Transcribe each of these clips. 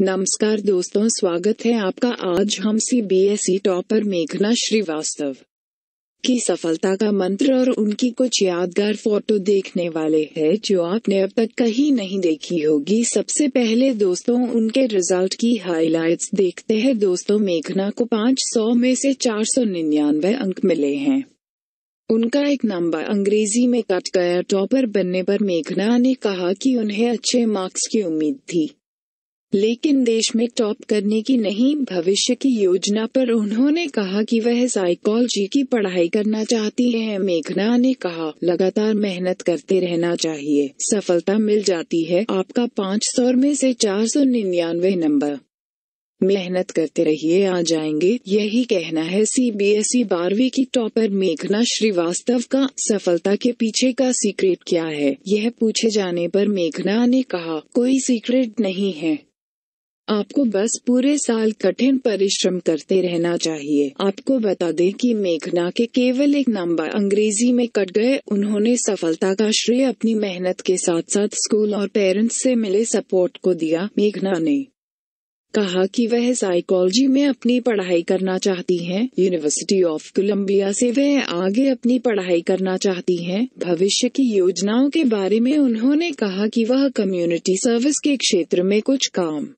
नमस्कार दोस्तों स्वागत है आपका आज हम C B S E topper मेघना श्रीवास्तव की सफलता का मंत्र और उनकी कुछ यादगार फोटो देखने वाले हैं जो आपने अब तक कहीं नहीं देखी होगी सबसे पहले दोस्तों उनके रिजल्ट की हाइलाइट्स देखते हैं दोस्तों मेघना को 500 में से 499 अंक मिले हैं उनका एक नंबर अंग्रेजी में कट गया टॉपर बनने पर मेघना ने कहा कि उन्हें अच्छे मार्क्स की उम्मीद थी लेकिन देश में टॉप करने की नहीं भविष्य की योजना पर उन्होंने कहा कि वह साइकोलॉजी की पढ़ाई करना चाहती है मेघना ने कहा लगातार मेहनत करते रहना चाहिए सफलता मिल जाती है आपका पाँच सौ में से चार सौ निन्यानवे नंबर मेहनत करते रहिए आ जाएंगे यही कहना है सी बी एस ई बारहवीं की टॉपर मेघना श्रीवास्तव का सफलता के पीछे का सीक्रेट क्या है यह पूछे जाने पर मेघना ने कहा कोई सीक्रेट नहीं है आपको बस पूरे साल कठिन परिश्रम करते रहना चाहिए आपको बता दें कि मेघना के केवल एक नंबर अंग्रेजी में कट गए उन्होंने सफलता का श्रेय अपनी मेहनत के साथ साथ स्कूल और पेरेंट्स से मिले सपोर्ट को दिया मेघना ने कहा कि वह साइकोलॉजी में अपनी पढ़ाई करना चाहती हैं। यूनिवर्सिटी ऑफ कोलंबिया से वह आगे अपनी पढ़ाई करना चाहती हैं। भविष्य की योजनाओं के बारे में उन्होंने कहा कि वह कम्युनिटी सर्विस के क्षेत्र में कुछ काम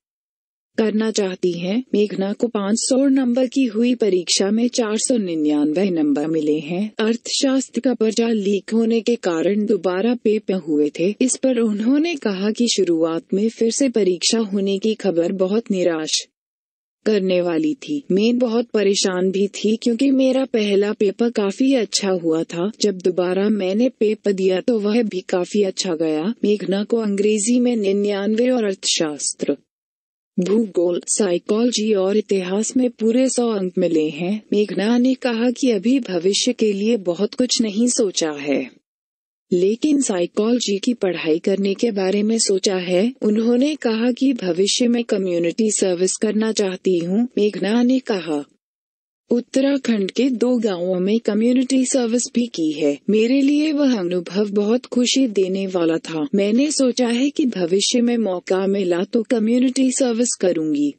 करना चाहती हैं। मेघना को 500 नंबर की हुई परीक्षा में 499 नंबर मिले हैं अर्थशास्त्र का पर्चा लीक होने के कारण दोबारा पेपर हुए थे इस पर उन्होंने कहा कि शुरुआत में फिर से परीक्षा होने की खबर बहुत निराश करने वाली थी मैं बहुत परेशान भी थी क्योंकि मेरा पहला पेपर काफी अच्छा हुआ था जब दोबारा मैंने पेपर दिया तो वह भी काफी अच्छा गया मेघना को अंग्रेजी में निन्यानवे और अर्थशास्त्र भूगोल साइकोलॉजी और इतिहास में पूरे सौ अंक मिले हैं मेघना ने कहा कि अभी भविष्य के लिए बहुत कुछ नहीं सोचा है लेकिन साइकोलॉजी की पढ़ाई करने के बारे में सोचा है उन्होंने कहा कि भविष्य में कम्युनिटी सर्विस करना चाहती हूँ मेघना ने कहा उत्तराखंड के दो गांवों में कम्युनिटी सर्विस भी की है मेरे लिए वह अनुभव बहुत खुशी देने वाला था मैंने सोचा है कि भविष्य में मौका मिला तो कम्युनिटी सर्विस करूंगी